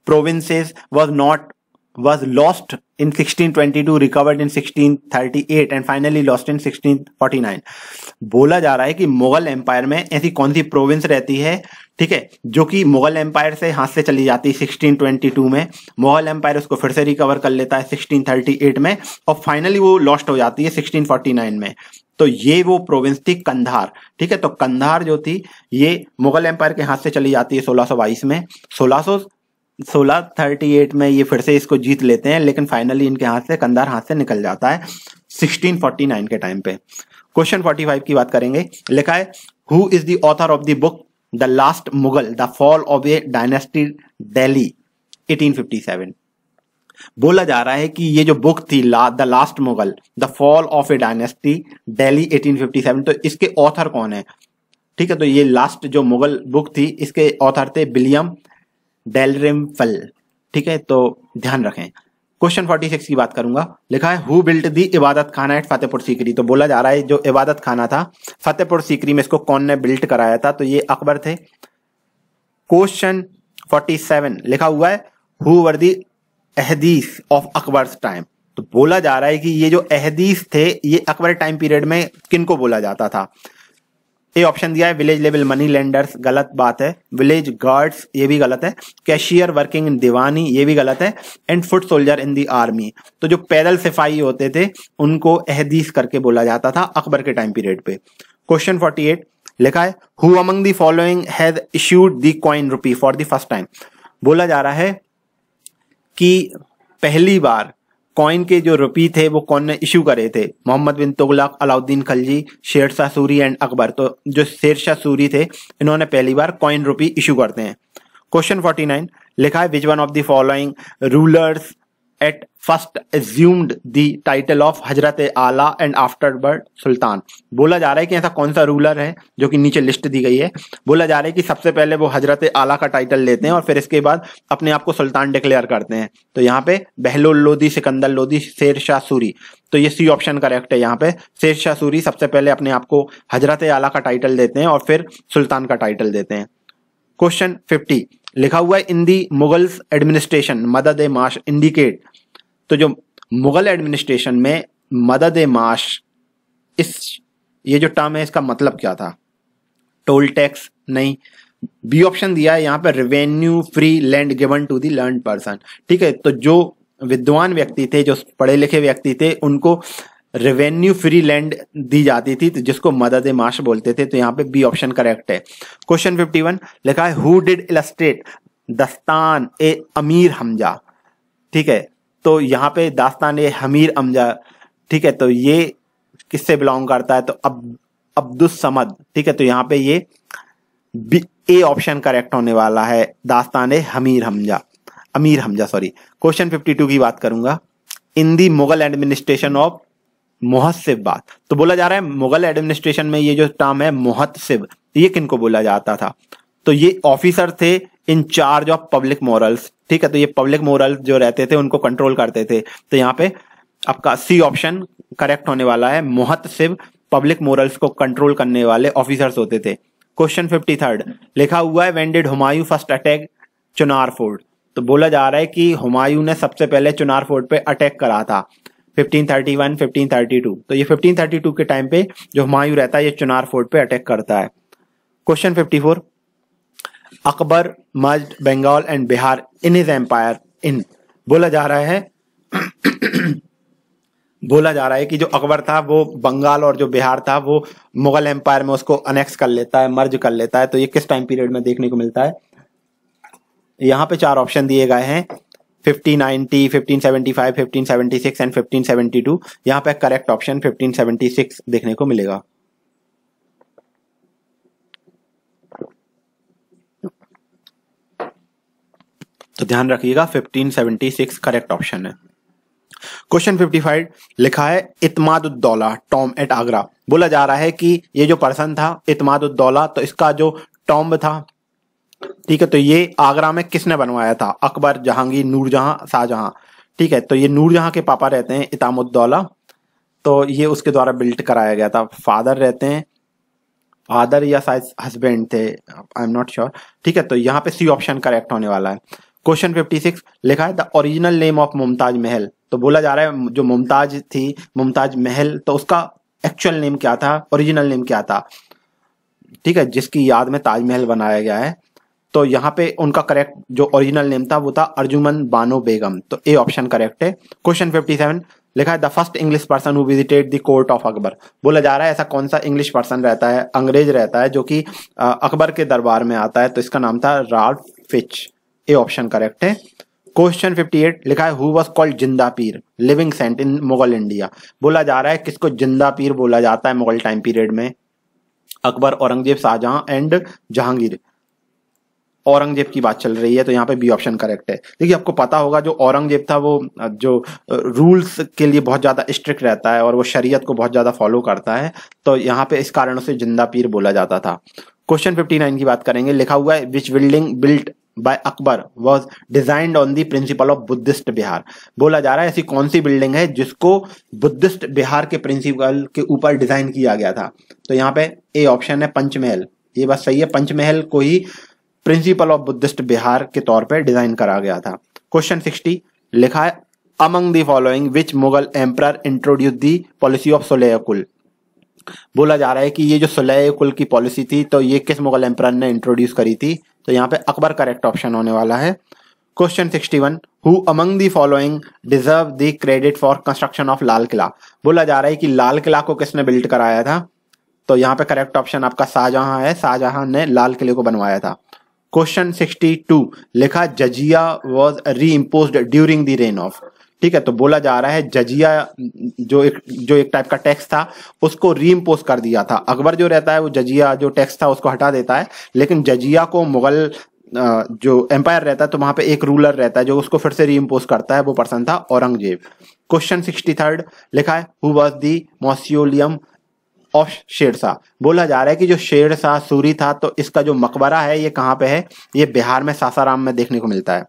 A: provinces was not was lost in 1622 recovered in 1638 and finally lost in 1649 bola ja raha hai ki mughal empire mein aisi kaun si province rehti hai theek hai जो ki Mughal empire से हाथ से चली जाती है 1622 mein Mughal empire उसको फिर से रिकवर कर लेता है 1638 mein और फाइनली वो लॉस्ट हो जाती है 1649 में तो ये वो प्रोविंस थी कंधार ठीक है तो कंधार जो थी ये मुगल एम्पायर के हाथ से चली जाती है 1622 में सोलह में ये फिर से इसको जीत लेते हैं लेकिन फाइनली इनके हाथ से कंधार हाथ से निकल जाता है 1649 के टाइम पे क्वेश्चन 45 की बात करेंगे लिखा है who is the author of the book the last Mughal the fall of a dynasty Delhi 1857 बोला जा रहा है कि ये जो बुक थी the last Mughal the fall of a dynasty Delhi 1857 तो इसके ऑथर कौन है ठीक है तो ये लास्ट जो मुगल बुक थी इसके ऑथर थे विलियम डेलरिम फल ठीक है तो ध्यान रखें क्वेश्चन 46 की बात करूंगा लिखा है हु बिल्ट दी इबादत खाना एट फतेहपुर सीकरी तो बोला जा रहा है जो इबादत खाना था फतेहपुर सीकरी में इसको कौन ने बिल्ट कराया था तो ये अकबर थे क्वेश्चन 47 लिखा हुआ है who were the Ahadis of Akbar time तो बोला जा रहा है कि ये जो अहदीस थे ये अकबर टाइम पीरियड में किनको बोला जाता था ये ऑप्शन दिया है विलेज लेवल मनी लेंडर्स गलत बात है विलेज गार्ड्स ये भी गलत है कैशियर वर्किंग इन दीवानी ये भी गलत है and foot soldier in the army तो जो पैदल सिपाही होते थे उनको अहदीस करके बोला जाता था अकबर के टाइम पीरियड पे क्वेश्चन फोर्टी एट लिखा है who among the following has issued the coin rupee for the first time बोला जा रहा है कि पहली बार कॉइन के जो रुपी थे वो कौन ने इशू करे थे मोहम्मद बिन तुगलक अलाउद्दीन खलजी शेर शाह सूरी एंड अकबर तो जो शेर शाह सूरी थे इन्होंने पहली बार कॉइन रुपी इशू करते हैं क्वेश्चन फोर्टी नाइन लिखा है which one of the following rulers at first assumed the title of Hazrat Ala and after bird सुल्तान बोला जा रहा है कि ऐसा कौन सा रूलर है जो कि नीचे लिस्ट दी गई है बोला जा रहा है कि सबसे पहले वो हजरत आला का टाइटल लेते हैं और फिर इसके बाद अपने आप को सुल्तान डिक्लेयर करते हैं तो यहाँ पे बहलोल लोधी सिकंदर लोधी शेर शाह सूरी तो ये सी ऑप्शन करेक्ट है यहाँ पे शेर शाह सूरी सबसे पहले अपने आप को हजरत आला का टाइटल देते हैं और फिर सुल्तान का टाइटल देते हैं क्वेश्चन फिफ्टी लिखा हुआ है इन दी मुगल्स एडमिनिस्ट्रेशन मदद ए माश इंडिकेट तो जो मुगल एडमिनिस्ट्रेशन में मदद ए माश इस ये जो टर्म है इसका मतलब क्या था टोल टैक्स नहीं बी ऑप्शन दिया है यहाँ पर revenue free land given to the learn person ठीक है तो जो विद्वान व्यक्ति थे जो पढ़े लिखे व्यक्ति थे उनको रेवेन्यू फ्री लैंड दी जाती थी तो जिसको मदद माश बोलते थे तो यहाँ पे बी ऑप्शन करेक्ट है क्वेश्चन फिफ्टी वन लिखा है who did illustrate Dastan e Amir Hamza ठीक है तो यहाँ पे दास्तान ए हमीर हमजा ठीक है तो ये किससे बिलोंग करता है तो अब अब्दुल समद ठीक है तो यहाँ पे ये बी ए ऑप्शन करेक्ट होने वाला है दास्तान ए हमीर हमजा अमीर हमजा सॉरी क्वेश्चन टू की बात करूंगा in the Mughal administration of Muhtasib बात तो बोला जा रहा है मुगल एडमिनिस्ट्रेशन में ये जो टर्म है मुहतसिब ये किनको बोला जाता था तो ये ऑफिसर थे इंचार्ज ऑफ पब्लिक मोरल्स ठीक है तो ये पब्लिक मोरल्स जो रहते थे उनको कंट्रोल करते थे तो यहाँ पे आपका सी ऑप्शन करेक्ट होने वाला है मुहतसिब पब्लिक मोरल्स को कंट्रोल करने वाले ऑफिसर्स होते थे क्वेश्चन फिफ्टी थर्ड लिखा हुआ है when did first attack Chunar fort तो बोला जा रहा है कि हुमायूं ने सबसे पहले चुनार फोर्ट पे अटैक करा था 1531, 1532 तो ये 1532 के टाइम पे जो हुमायूं रहता है ये चुनार फोर्ट पे अटैक करता है question 54 Akbar merge Bengal and Bihar in his empire in बोला जा रहा है बोला जा रहा है कि जो अकबर था वो बंगाल और जो बिहार था वो मुगल एम्पायर में उसको अनेक्स कर लेता है मर्ज कर लेता है तो ये किस टाइम पीरियड में देखने को मिलता है यहाँ पे चार ऑप्शन दिए गए हैं 1572 पे करेक्ट ऑप्शन 1576 देखने को मिलेगा तो ध्यान रखिएगा 1576 करेक्ट ऑप्शन है क्वेश्चन 55 लिखा है इतमादुद्दौला टॉम एट आगरा बोला जा रहा है कि ये जो पर्सन था इतमादुद्दौला तो इसका जो टॉम्ब था ठीक है तो ये आगरा में किसने बनवाया था अकबर जहांगीर नूरजहां शाहजहां ठीक है तो ये नूरजहां के पापा रहते हैं इतामुद्दौला तो ये उसके द्वारा बिल्ट कराया गया था फादर रहते हैं फादर या शायद हस्बैंड थे आई एम नॉट श्योर ठीक है तो यहाँ पे सी ऑप्शन करेक्ट होने वाला है क्वेश्चन 56 लिखा है the original name of Mumtaz Mahal तो बोला जा रहा है जो मुमताज थी मुमताज महल तो उसका एक्चुअल नेम क्या था ओरिजिनल नेम क्या था ठीक है जिसकी याद में ताजमहल बनाया गया है तो यहाँ पे उनका करेक्ट जो ओरिजिनल नेम था वो था अर्जुमन बानो बेगम तो ए ऑप्शन करेक्ट है क्वेश्चन 57 लिखा है the first English person who visited the court of Akbar बोला जा रहा है ऐसा कौन सा इंग्लिश पर्सन रहता है अंग्रेज रहता है जो कि अकबर के दरबार में आता है तो इसका नाम था Ralph Fitch A option correct है क्वेश्चन 58 लिखा है who was called Zinda Pir living saint in Mughal India बोला जा रहा है किसको जिंदा पीर बोला जाता है मुगल टाइम पीरियड में अकबर औरंगजेब शाहजहां एंड जहांगीर औरंगजेब की बात चल रही है तो यहाँ पे बी ऑप्शन करेक्ट है देखिए आपको पता होगा जो औरंगजेब था वो जो रूल्स के लिए बहुत ज़्यादा स्ट्रिक्ट रहता है और वो शरीयत को बहुत ज़्यादा फॉलो करता है तो यहाँ पे इस कारण से जिंदा पीर बोला जाता था क्वेश्चन फिफ्टी नाइन की बात करेंगे लिखा हुआ है which building built by Akbar was designed on the principle of Buddhist Bihar बोला जा रहा है ऐसी कौन सी बिल्डिंग है जिसको बुद्धिस्ट बिहार के प्रिंसिपल के ऊपर डिजाइन किया गया था तो यहाँ पे ए ऑप्शन है पंचमहल ये बात सही है पंचमहल को ही प्रिंसिपल ऑफ बुद्धिस्ट बिहार के तौर पर डिजाइन करा गया था क्वेश्चन सिक्सटी लिखा है among the following which Mughal emperor introduce the policy of Sulh Kul बोला जा रहा है कि ये जो सुलह कुल की पॉलिसी थी तो ये किस मुगल एम्पर ने इंट्रोड्यूस करी थी तो यहाँ पे अकबर करेक्ट ऑप्शन होने वाला है question sixty one who among the following deserve the credit for construction of Lal Qila बोला जा रहा है कि लाल किला को किसने बिल्ड कराया था तो यहाँ पे करेक्ट ऑप्शन आपका शाहजहां है शाहजहां ने लाल किले को बनवाया था क्वेश्चन 62 लिखा jizya was re impose during the reign of ठीक है तो बोला जा रहा है जजिया जो एक जो एक टाइप का टैक्स था उसको री इम्पोज कर दिया था अकबर जो रहता है वो जजिया जो टैक्स था उसको हटा देता है लेकिन जजिया को मुगल जो एम्पायर रहता है तो वहां पे एक रूलर रहता है जो उसको फिर से री इम्पोज करता है वो पर्सन था औरंगजेब क्वेश्चन सिक्सटी थर्ड लिखा है who was the mausoleum of Shershah बोला जा रहा है कि जो शेरशाह सूरी था तो इसका जो मकबरा है ये कहाँ पे है ये बिहार में सासाराम में देखने को मिलता है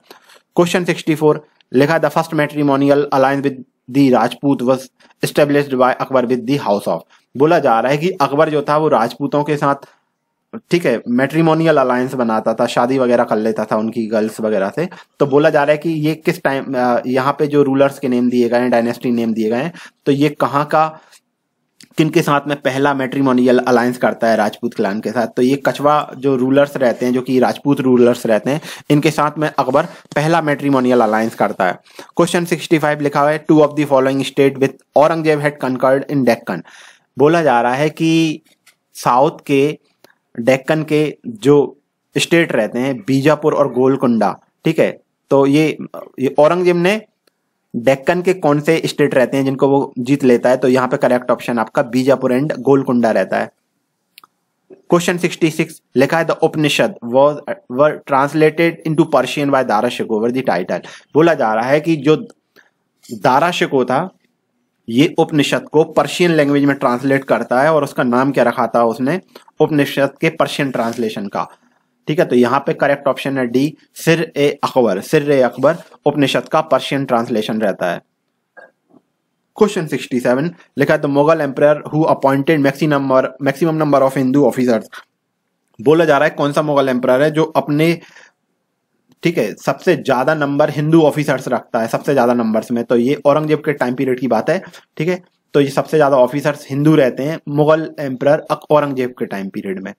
A: क्वेश्चन सिक्सटी फोर लिखा the first matrimonial alliance with the Rajput was establish by Akbar with the house of बोला जा रहा है कि अकबर जो था वो राजपूतों के साथ ठीक है मेट्रीमोनियल अलायंस बनाता था शादी वगैरह कर लेता था उनकी गर्ल्स वगैरह से तो बोला जा रहा है कि ये किस टाइम यहाँ पे जो रूलर्स के नेम दिए गए हैं डायनेस्टी नेम दिए गए हैं तो ये कहाँ का किनके साथ में पहला मेट्रीमोनियल अलायंस करता है राजपूत क्लान के साथ तो ये कछवा जो रूलर्स रहते हैं जो कि राजपूत रूलर्स रहते हैं इनके साथ में अकबर पहला मेट्रीमोनियल अलायंस करता है क्वेश्चन 65 लिखा हुआ है two of the following state with Aurangzeb had conquered in Deccan बोला जा रहा है कि साउथ के डेक्कन के जो स्टेट रहते हैं बीजापुर और गोलकुंडा ठीक है तो ये, ये औरंगजेब ने डेक्कन के कौन से स्टेट रहते हैं जिनको वो जीत लेता है तो यहाँ पे करेक्ट ऑप्शन आपका बीजापुर एंड गोलकुंडा रहता है क्वेश्चन 66 लिखा है the Upanishad were translated into Persian by Dara Shikoh were title बोला जा रहा है कि जो दारा शिको था ये उपनिषद को पर्शियन लैंग्वेज में ट्रांसलेट करता है और उसका नाम क्या रखा था उसने उपनिषद के पर्शियन ट्रांसलेशन का ठीक है तो यहाँ पे करेक्ट ऑप्शन है डी सिर ए अकबर सिर ए अकबर उपनिषद का पर्शियन ट्रांसलेशन रहता है क्वेश्चन 67 लिखा है the Mughal empire who appointed maximum maximum number of Hindu officers बोला जा रहा है कौन सा मुगल एम्पायर है जो अपने ठीक है सबसे ज्यादा नंबर हिंदू ऑफिसर्स रखता है सबसे ज्यादा नंबर्स में तो ये औरंगजेब के टाइम पीरियड की बात है ठीक है तो ये सबसे ज्यादा ऑफिसर्स हिंदू रहते हैं मुगल एम्पायर औरंगजेब के टाइम पीरियड में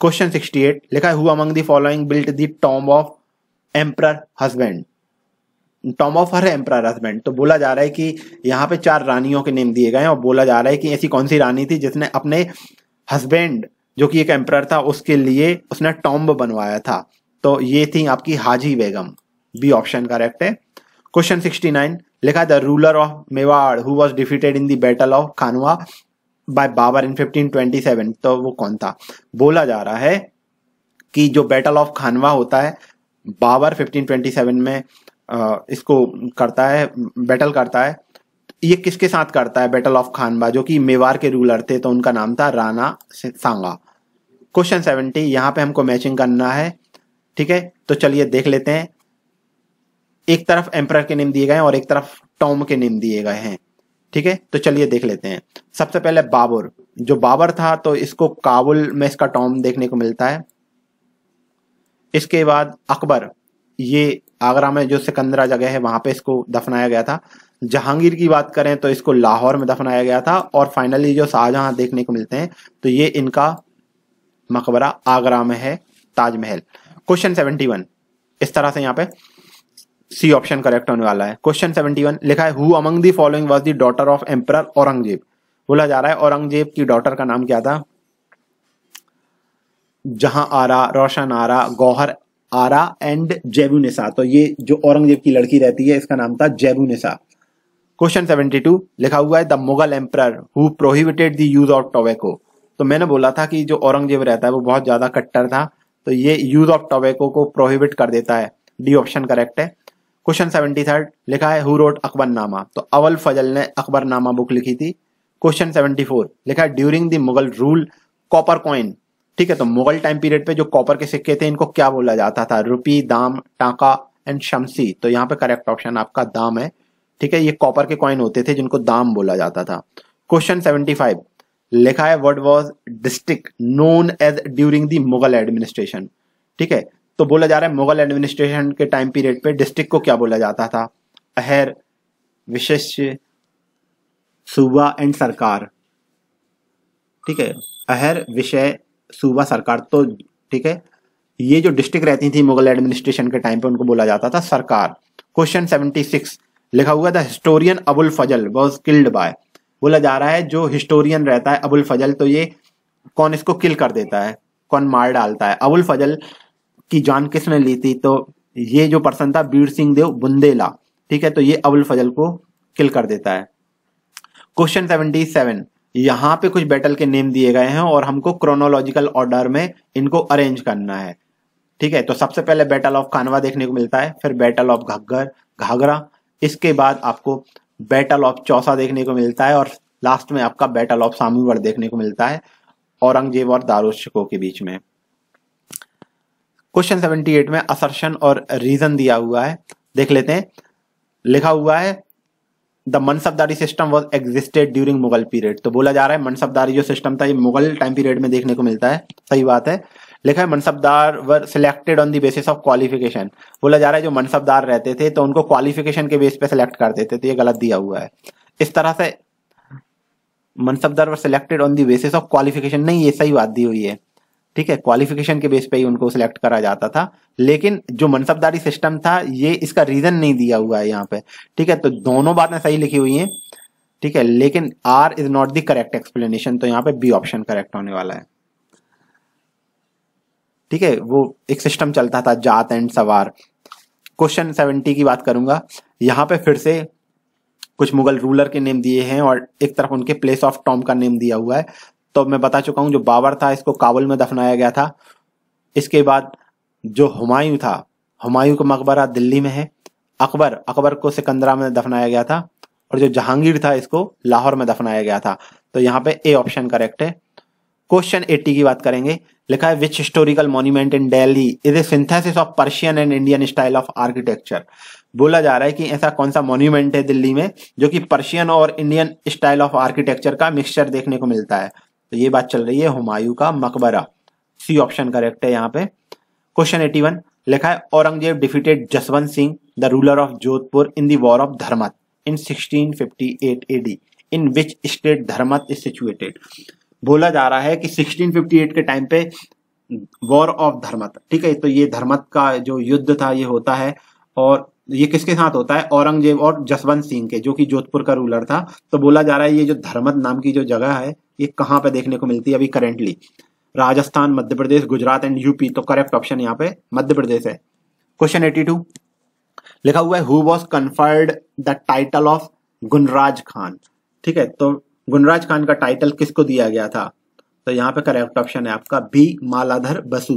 A: क्वेश्चन 68 लिखा है हुआ among the following built the tomb of emperor husband tomb of her emperor husband तो बोला जा रहा है कि यहाँ पे चार रानियों के नेम दिए गए हैं और बोला जा रहा है कि ऐसी कौन सी रानी थी जिसने अपने हस्बैंड जो कि एक एम्प्रर था उसके लिए उसने टॉम्ब बनवाया था तो ये थी आपकी Haji Begum B option correct है क्वेश्चन 69 लिखा the ruler of Mewar who was defeated in the battle of Khanwa by Babur in 1527 तो वो कौन था बोला जा रहा है कि जो बैटल ऑफ खानवा होता है बाबर 1527 में इसको करता है बैटल करता है ये किसके साथ करता है बैटल ऑफ खानवा जो कि मेवार के रूलर थे तो उनका नाम था राणा सांगा क्वेश्चन सेवेंटी यहाँ पे हमको मैचिंग करना है ठीक है तो चलिए देख लेते हैं एक तरफ एम्पर के नेम दिए गए हैं और एक तरफ टॉम के नेम दिए गए हैं ठीक है तो चलिए देख लेते हैं सबसे पहले बाबर जो बाबर था तो इसको काबुल में इसका टॉम देखने को मिलता है इसके बाद अकबर ये आगरा में जो सिकंदरा जगह है वहां पे इसको दफनाया गया था जहांगीर की बात करें तो इसको लाहौर में दफनाया गया था और फाइनली जो शाहजहां देखने को मिलते हैं तो ये इनका मकबरा आगरा में है ताजमहल क्वेश्चन सेवेंटी वन इस तरह से यहाँ पे सी ऑप्शन करेक्ट होने वाला है क्वेश्चन सेवेंटी वन लिखा है who among the following was the daughter of emperor Aurangzeb बोला जा रहा है औरंगजेब की डॉटर का नाम क्या था जहां आरा रोशन आरा गौहर आरा एंड जैबूनिसा तो ये जो औरंगजेब की लड़की रहती है इसका नाम था जैबूनिसा क्वेश्चन टू लिखा हुआ है the Mughal emperor who prohibited the use of tobacco तो मैंने बोला था कि जो औरंगजेब रहता है वो बहुत ज्यादा कट्टर था तो ये यूज ऑफ टोबैको को प्रोहिबिट कर देता है डी ऑप्शन करेक्ट है क्वेश्चन सेवेंटी थर्ड लिखा है हु रोट अकबरनामा तो अवल फजल ने अकबरनामा बुक लिखी थी क्वेश्चन सेवेंटी फोर लिखा है during the Mughal rule copper coin ठीक है तो मुगल टाइम पीरियड पे जो कॉपर के सिक्के थे इनको क्या बोला जाता था रुपी दाम टाका एंड शमसी तो यहाँ पे करेक्ट ऑप्शन आपका दाम है ठीक है ये कॉपर के कॉइन होते थे जिनको दाम बोला जाता था क्वेश्चन सेवेंटी फाइव लिखा है word was district known as during the Mughal administration ठीक है तो बोला जा रहा है मुगल एडमिनिस्ट्रेशन के टाइम पीरियड पे डिस्ट्रिक्ट को क्या बोला जाता था अहर विशेष सूबा एंड सरकार ठीक है अहर विषय सूबा सरकार तो ठीक है ये जो डिस्ट्रिक्ट रहती थी मुगल एडमिनिस्ट्रेशन के टाइम पे उनको बोला जाता था सरकार क्वेश्चन सेवेंटी सिक्स लिखा हुआ था historian Abul Fazl was killed by बोला जा रहा है जो हिस्टोरियन रहता है अबुल फजल तो ये कौन इसको किल कर देता है कौन मार डालता है अबुल फजल की जान किसने ली थी तो ये जो पर्सन था बीर सिंह देव बुंदेला ठीक है तो ये अबुल फजल को किल कर देता है क्वेश्चन सेवेंटी सेवन यहाँ पे कुछ बैटल के नेम दिए गए हैं और हमको क्रोनोलॉजिकल ऑर्डर में इनको अरेंज करना है ठीक है तो सबसे पहले बैटल ऑफ कानवा देखने को मिलता है फिर बैटल ऑफ घग्गर घाघरा इसके बाद आपको बैटल ऑफ चौसा देखने को मिलता है और लास्ट में आपका बैटल ऑफ सामूवर देखने को मिलता है औरंगजेब और दारुश के बीच में क्वेश्चन 78 में असर्शन और रीजन दिया हुआ है देख लेते हैं लिखा हुआ है the Mansabdari system was existed during Mughal period तो बोला जा रहा है मनसबदारी जो सिस्टम था ये मुगल टाइम पीरियड में देखने को मिलता है सही बात है लिखा है Mansabdar were selected on the basis of qualification बोला जा रहा है जो मनसबदार रहते थे तो उनको क्वालिफिकेशन के बेस पे सिलेक्ट कर देते थे तो ये गलत दिया हुआ है इस तरह से Mansabdar were selected on the basis of qualification नहीं ये सही बात दी हुई है ठीक है क्वालिफिकेशन के बेस पे ही उनको सिलेक्ट करा जाता था लेकिन जो मनसबदारी सिस्टम था ये इसका रीजन नहीं दिया हुआ है यहाँ पे ठीक है तो दोनों बातें सही लिखी हुई हैं ठीक है लेकिन R is not the correct explanation तो यहाँ पे बी ऑप्शन करेक्ट होने वाला है ठीक है वो एक सिस्टम चलता था जात एंड सवार क्वेश्चन सेवेंटी की बात करूंगा यहाँ पे फिर से कुछ मुगल रूलर के नेम दिए हैं और एक तरफ उनके प्लेस ऑफ टॉम का नेम दिया हुआ है तो मैं बता चुका हूं जो बाबर था इसको काबुल में दफनाया गया था इसके बाद जो हुमायूं था हुमायूं का मकबरा दिल्ली में है अकबर अकबर को सिकंदरा में दफनाया गया था और जो जहांगीर था इसको लाहौर में दफनाया गया था तो यहाँ पे ए ऑप्शन करेक्ट है क्वेश्चन एट्टी की बात करेंगे लिखा है which historical monument in Delhi is a synthesis of Persian and Indian style of architecture बोला जा रहा है कि ऐसा कौन सा मॉन्यूमेंट है दिल्ली में जो कि पर्शियन और इंडियन स्टाइल ऑफ आर्किटेक्चर का मिक्सचर देखने को मिलता है तो ये बात चल रही है हुमायूं का मकबरा सी ऑप्शन करेक्ट है यहाँ पे क्वेश्चन एटी वन लिखा है Aurangzeb defeated Jaswant Singh the ruler of Jodhpur in the war of Dharmat in 1658 AD in which state Dharmat is situated बोला जा रहा है कि 1658 के टाइम पे वॉर ऑफ धर्मत ठीक है तो ये धर्मत का जो युद्ध था ये होता है और ये किसके साथ होता है औरंगजेब और जसवंत सिंह के जो कि जोधपुर का रूलर था तो बोला जा रहा है ये जो धर्मद नाम की जो जगह है ये कहाँ पे देखने को मिलती है अभी currently Rajasthan Madhya Pradesh Gujarat and UP तो करेक्ट ऑप्शन यहाँ पे मध्य प्रदेश है क्वेश्चन एटी टू लिखा हुआ है who was conferred the title of Gunaraj Khan ठीक है तो गुनराज खान का टाइटल किसको दिया गया था तो यहाँ पे करेक्ट ऑप्शन है आपका B Maladhar Basu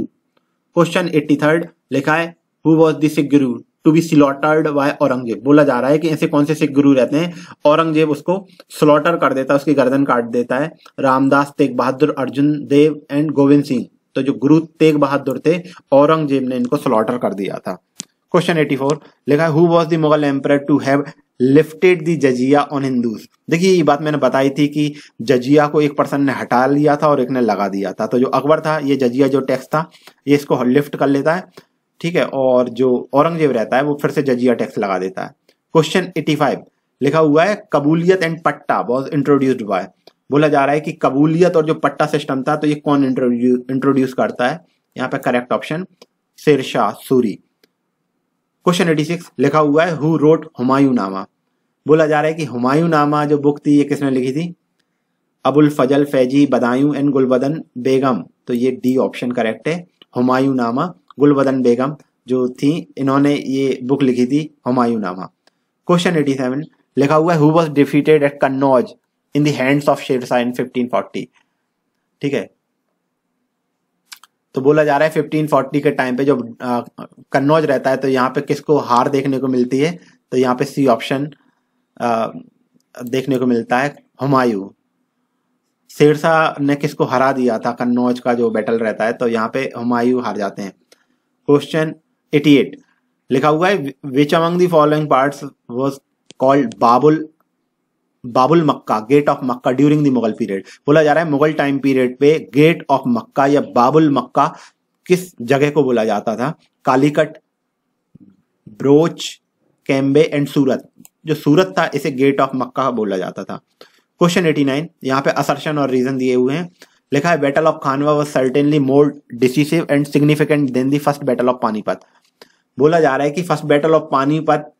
A: question eighty third लिखा है who was the guru to be slaughtered by Aurangzeb बोला जा रहा है कि ऐसे कौन से सिख गुरु रहते हैं औरंगजेब उसको स्लॉटर कर देता है उसकी गर्दन काट देता है रामदास तेग बहादुर अर्जुन देव एंड गोविंद सिंह तो जो गुरु तेग बहादुर थे औरंगजेब ने इनको स्लॉटर कर दिया था क्वेश्चन एटी फोर लिखा who was the Mughal emperor to have lifted the jizya on Hindus देखिए ये बात मैंने बताई थी कि जजिया को एक पर्सन ने हटा लिया था और एक ने लगा दिया था तो जो अकबर था ये जजिया जो टैक्स था ये इसको लिफ्ट कर लेता है ठीक है और जो औरंगजेब रहता है वो फिर से जजिया टैक्स लगा देता है क्वेश्चन 85 लिखा हुआ है Kabuliyat and Patta was introduced by बोला जा रहा है कि कबूलियत और जो पट्टा सिस्टम था तो ये कौन इंट्रोड्यूस करता है यहाँ पे correct option Sher Shah Suri question eighty six लिखा हुआ है हु रोट हुमायूं नामा बोला जा रहा है कि हुमायूं नामा जो बुक थी ये किसने लिखी थी अबुल फजल फैजी बदायूं एंड गुलबदन बेगम तो ये डी ऑप्शन करेक्ट है हुमायूं नामा गुलबदन बेगम जो थी इन्होंने ये बुक लिखी थी हमायू नामा क्वेश्चन एटी सेवन लिखा हुआ है who was defeated at Kannauj in देंड्स hands of Shah in fifteen forty ठीक है तो बोला जा रहा है 1540 के टाइम पे जब कन्नौज रहता है तो यहाँ पे किसको हार देखने को मिलती है तो यहाँ पे सी ऑप्शन देखने को मिलता है हुमायूं शेरशाह ने किसको हरा दिया था कन्नौज का जो बैटल रहता है तो यहाँ पे हुमायूं हार जाते हैं क्वेश्चन 88 लिखा हुआ है which among the following parts was called Babul Babul Makka gate of Makka during the Mughal period बोला जा रहा है मुगल टाइम पीरियड पे गेट ऑफ मक्का या बाबुल मक्का किस जगह को बोला जाता था कालीकट ब्रोच कैम्बे एंड सूरत जो सूरत था इसे गेट ऑफ मक्का बोला जाता था क्वेश्चन 89 यहाँ पे असर्शन और रीजन दिए हुए हैं लिखा है battle of Khanwa was certainly more decisive and significant than the first battle of Panipat बोला जा रहा है कि first battle of Panipat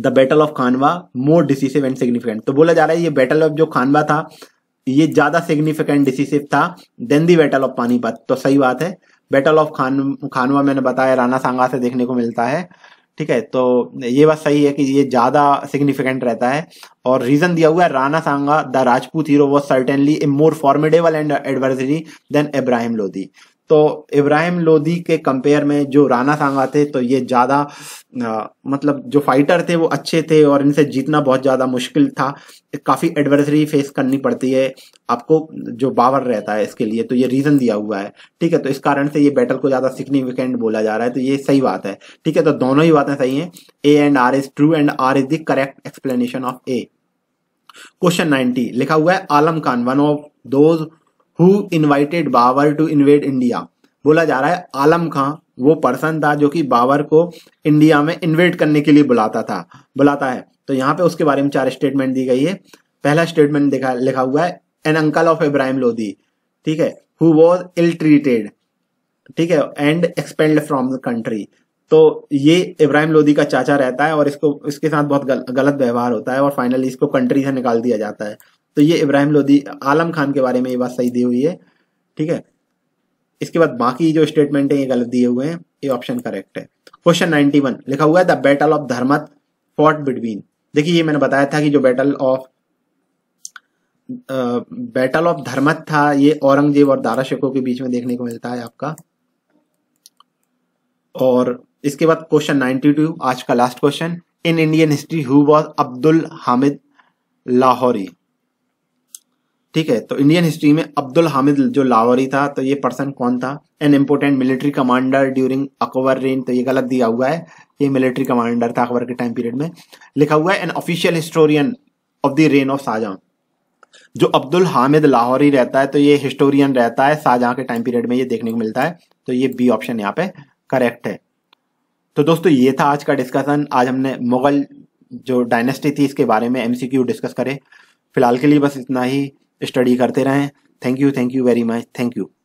A: the battle of Khanwa more decisive and significant तो बोला जा रहा है ये बैटल ऑफ जो खानवा था ये ज्यादा सिग्निफिकेंट डिसिसिव था than the battle of Panipat तो सही बात है बैटल ऑफ खान खानवा मैंने बताया राना सांगा से देखने को मिलता है ठीक है तो ये बात सही है कि ये ज़्यादा सिग्निफिकेंट रहता है और रीज़न दिया हुआ है Rana Sanga the Rajput hero was certainly a more formidable and adversary than Ibrahim Lodhi तो इब्राहिम लोधी के कंपेयर में जो राना सांगा थे तो ये ज़्यादा मतलब जो फाइटर थे वो अच्छे थे और इनसे जीतना बहुत ज़्यादा मुश्किल था काफ़ी एडवर्सरी फेस करनी पड़ती है आपको जो बावर रहता है इसके लिए तो ये रीज़न दिया हुआ है ठीक है तो इस कारण से ये बैटल को ज़्यादा सिग्निफिकेंट बोला जा रहा है तो ये सही बात है ठीक है तो दोनों ही बातें सही हैं A and R is true and R is the correct explanation of A question ninety लिखा हुआ है Alam Khan one of those who invited Babur to invade India बोला जा रहा है आलम खां वो पर्सन था जो कि बाबर को इंडिया में इन्वेट करने के लिए बुलाता था बुलाता है तो यहाँ पे उसके बारे में चार स्टेटमेंट दी गई है पहला स्टेटमेंट देखा लिखा हुआ है an uncle of Ibrahim Lodhi ठीक है हु वॉज इल ट्रीटेड ठीक है and expelled from the country तो ये इब्राहिम लोधी का चाचा रहता है और इसको इसके साथ बहुत गल, गलत व्यवहार होता है और फाइनली इसको कंट्री से निकाल दिया जाता है तो ये इब्राहिम लोधी आलम खान के बारे में ये बात सही दी हुई है ठीक है इसके बाद बाकी जो स्टेटमेंट है ये गलत दिए हुए हैं ये ऑप्शन करेक्ट है क्वेश्चन नाइनटी वन लिखा हुआ है the battle of Dharmat fort between देखिए ये मैंने बताया था कि जो battle of battle of Dharmat था ये औरंगजेब और दारा शेखों के बीच में देखने को मिलता है आपका और इसके बाद क्वेश्चन नाइनटी टू आज का last question in Indian history who was Abdul Hamid Lahori ठीक है तो इंडियन हिस्ट्री में अब्दुल हामिद जो लाहौरी था तो ये पर्सन कौन था an important military commander during Akbar reign तो ये गलत दिया हुआ है ये मिलिट्री कमांडर था अकबर के टाइम पीरियड में लिखा हुआ है an official historian of the reign of Shah Jahan जो अब्दुल हामिद लाहौरी रहता है तो ये हिस्टोरियन रहता है शाहजहां के टाइम पीरियड में ये देखने को मिलता है तो ये बी ऑप्शन यहाँ पे करेक्ट है तो दोस्तों ये था आज का डिस्कशन आज हमने मुगल जो डायनेस्टी थी इसके बारे में एमसीक्यू डिस्कस करे फिलहाल के लिए बस इतना ही स्टडी करते रहें thank you thank you very much thank you